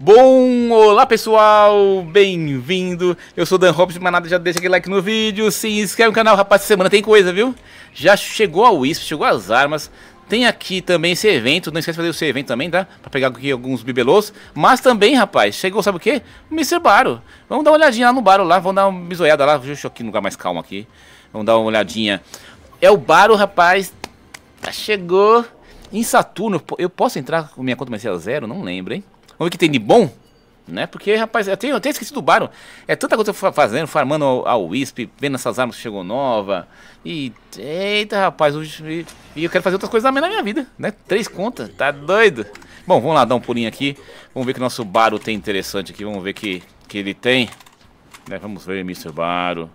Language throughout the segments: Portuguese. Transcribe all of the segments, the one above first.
Bom, olá pessoal, bem-vindo. Eu sou Dan Hobbs, mas nada, já deixa aquele like no vídeo, se inscreve no canal, rapaz, essa semana tem coisa, viu? Já chegou a Wisp, chegou as armas, tem aqui também esse evento, não esquece de fazer o seu evento também, tá? Pra pegar aqui alguns bibelôs, mas também, rapaz, chegou, sabe o quê? O Mr. Baro. Vamos dar uma olhadinha lá no Baro, lá, vamos dar uma bisoiada lá, deixa eu aqui no lugar mais calmo aqui. Vamos dar uma olhadinha. É o Baro, rapaz, chegou em Saturno, eu posso entrar com minha conta mais zero? Não lembro, hein? Vamos ver o que tem de bom, né? Porque, rapaz, eu tenho, eu tenho esquecido do Baron. É tanta coisa que eu fazendo, farmando a Wisp, vendo essas armas que chegou nova. E, eita, rapaz, hoje, e, eu quero fazer outras coisas também na minha vida, né? Três contas, tá doido? Bom, vamos lá dar um pulinho aqui. Vamos ver que nosso Baro tem interessante aqui. Vamos ver que, que ele tem. Né? Vamos ver, Mr. Baro,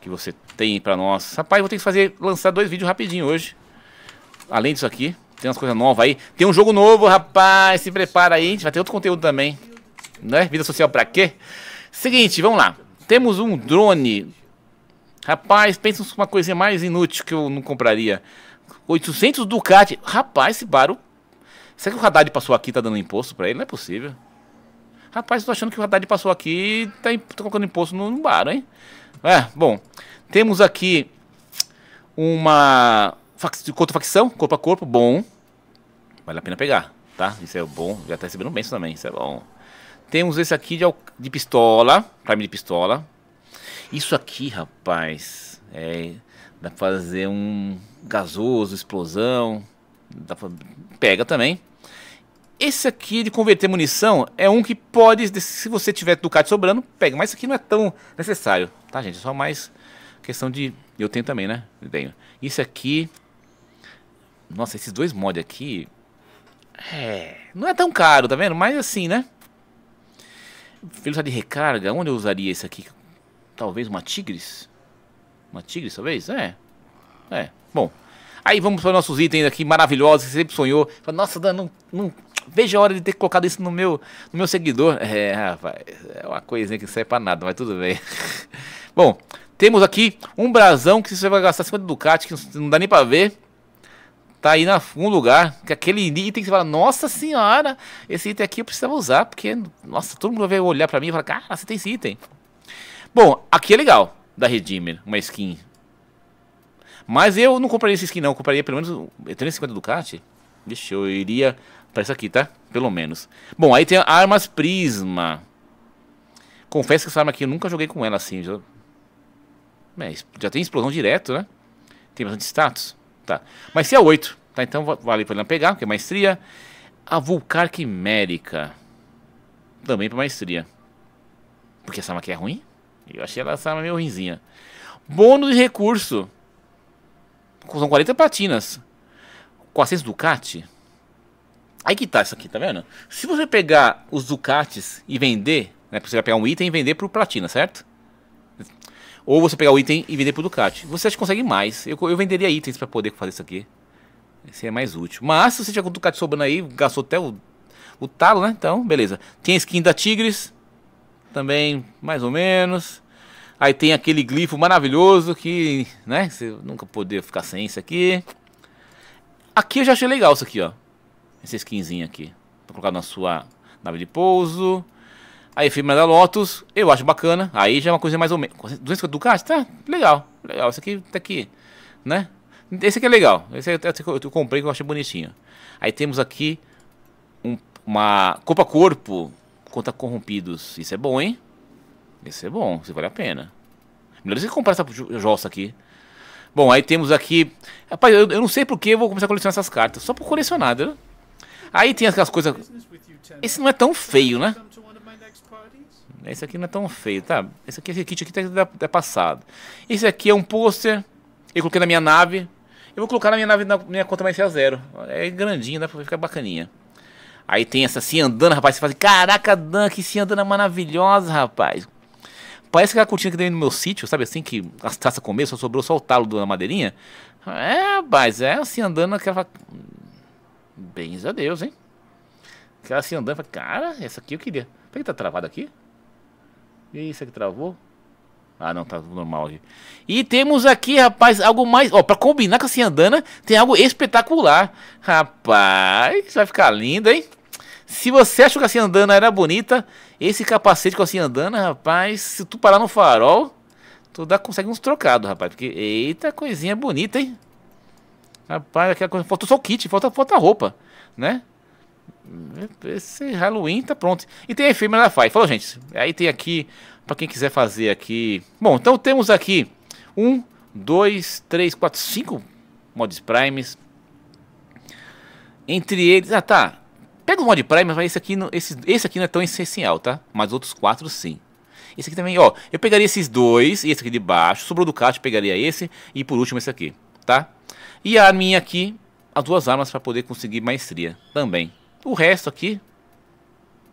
que você tem pra nós. Rapaz, vou ter que fazer, lançar dois vídeos rapidinho hoje. Além disso aqui, tem umas coisas novas aí. Tem um jogo novo, rapaz. Se prepara aí. A gente vai ter outro conteúdo também. Né? Vida social pra quê? Seguinte, vamos lá. Temos um drone. Rapaz, pensa uma coisinha mais inútil que eu não compraria. 800 Ducati. Rapaz, esse Baro. Será que o Haddad passou aqui e tá dando imposto pra ele? Não é possível. Rapaz, tô achando que o Haddad passou aqui e tá, tá colocando imposto no, no hein? É, bom. Temos aqui uma contra facção, corpo a corpo, bom. Vale a pena pegar, tá? Isso é bom. Já tá recebendo bênção também. Isso é bom. Temos esse aqui de, de pistola. Prime de pistola. Isso aqui, rapaz. É, dá pra fazer um gasoso, explosão. Dá pra, pega também. Esse aqui de converter munição é um que pode, se você tiver Ducati sobrando, pega. Mas isso aqui não é tão necessário, tá, gente? É só mais questão de... Eu tenho também, né? Eu tenho. Isso aqui... Nossa, esses dois mods aqui é, não é tão caro, tá vendo? Mas assim, né? Velocidade de recarga, onde eu usaria isso aqui? Talvez uma Tigres? Uma Tigres, talvez? É. É, bom. Aí vamos para nossos itens aqui maravilhosos que você sempre sonhou. Fala, Nossa, Dan, não, não, veja a hora de ter colocado isso no meu, no meu seguidor. É, rapaz, é uma coisinha que não serve para nada, mas tudo bem. Bom, temos aqui um brasão que você vai gastar 50 Ducati, que não dá nem para ver tá aí na, um lugar que aquele item você fala, nossa senhora, esse item aqui eu precisava usar, porque, nossa, todo mundo vai olhar pra mim e falar, cara, você tem esse item. Bom, aqui é legal, da Redeemer, uma skin. Mas eu não compraria essa skin não, eu compraria pelo menos 350 Ducati. Deixa eu iria pra isso aqui, tá? Pelo menos. Bom, aí tem armas Prisma. Confesso que essa arma aqui eu nunca joguei com ela assim. Já, é, já tem explosão direto, né? Tem bastante status. Tá. Mas se é 8, tá? Então vale para pegar, porque é maestria. A Vulcar Quimérica. Também para maestria. Porque essa arma aqui é ruim? Eu achei ela essa arma meio ruimzinha. Bônus de recurso. São 40 platinas. 400 Ducati. Aí que tá isso aqui, tá vendo? Se você pegar os Ducatis e vender, né? Você vai pegar um item e vender por platina, certo? Ou você pegar o item e vender pro Ducati. Você consegue mais. Eu, eu venderia itens para poder fazer isso aqui. Seria é mais útil. Mas se você tiver com o Ducati sobrando aí, gastou até o, o talo, né? Então, beleza. Tem a skin da Tigres. Também, mais ou menos. Aí tem aquele glifo maravilhoso que, né? Você nunca poder ficar sem isso aqui. Aqui eu já achei legal isso aqui, ó. Essa skinzinha aqui. Vou colocar na sua nave de pouso. A efêmera da Lotus, eu acho bacana. Aí já é uma coisa mais ou menos. 250 Ducati? Tá, legal. Legal. Esse aqui tá aqui, né? Esse aqui é legal. Esse é eu comprei que eu achei bonitinho. Aí temos aqui um, uma Copa Corpo contra Corrompidos. Isso é bom, hein? Isso é bom, isso vale a pena. Melhor você comprar essa jossa aqui. Bom, aí temos aqui. Rapaz, eu, eu não sei porque eu vou começar a colecionar essas cartas. Só por colecionar, né? Aí tem aquelas coisas. Esse não é tão feio, né? Esse aqui não é tão feio, tá? Esse aqui, esse kit aqui tá, da tá, tá passado. Esse aqui é um pôster. Eu coloquei na minha nave. Eu vou colocar na minha nave na minha conta mais zero. É grandinho, dá pra ficar bacaninha. Aí tem essa assim andando, rapaz. Você fala caraca, Dan, que Ciandana maravilhosa, rapaz. Parece aquela cortina que tem no meu sítio, sabe assim? Que as taças comer, só sobrou só o talo da madeirinha. É, rapaz, é assim andando aquela. Bens a Deus, hein? Aquela assim andando, cara, essa aqui eu queria. Por que tá travado aqui? E isso aqui travou? Ah, não, tá normal aqui. E temos aqui, rapaz, algo mais... Ó, pra combinar com a Ciandana, tem algo espetacular. Rapaz, vai ficar lindo, hein? Se você achou que a Ciandana era bonita, esse capacete com a Ciandana, rapaz, se tu parar no farol, tu dá, consegue uns trocados, rapaz. Porque, eita, coisinha bonita, hein? Rapaz, aquela coisa... Falta só o kit, falta, falta a roupa, né? Esse Halloween tá pronto. E tem a Efêmera da FAI. Falou, gente. Aí tem aqui, para quem quiser fazer aqui. Bom, então temos aqui um, dois, três, quatro, cinco mods primes. Entre eles. Ah, tá. Pega o mod prime, mas esse aqui, não, esse, esse aqui não é tão essencial, tá? Mas outros quatro sim. Esse aqui também, ó. Eu pegaria esses dois e esse aqui de baixo. Sobrou do caixa, pegaria esse. E por último, esse aqui, tá? E a minha aqui, as duas armas para poder conseguir maestria também. O resto aqui.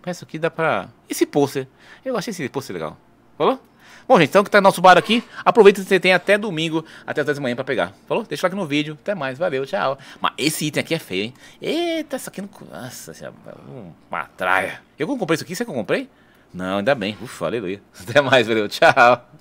O resto aqui dá pra. Esse pôster. Eu achei esse pôster legal. Falou? Bom, gente, então que tá nosso bar aqui. Aproveita que você tem até domingo, até as 10 da manhã pra pegar. Falou? Deixa o like no vídeo. Até mais. Valeu, tchau. Mas esse item aqui é feio, hein? Eita, isso aqui não. Nossa, é uma traia. Eu comprei isso aqui? Você que eu comprei? Não, ainda bem. Ufa, aleluia. Até mais, valeu. Tchau.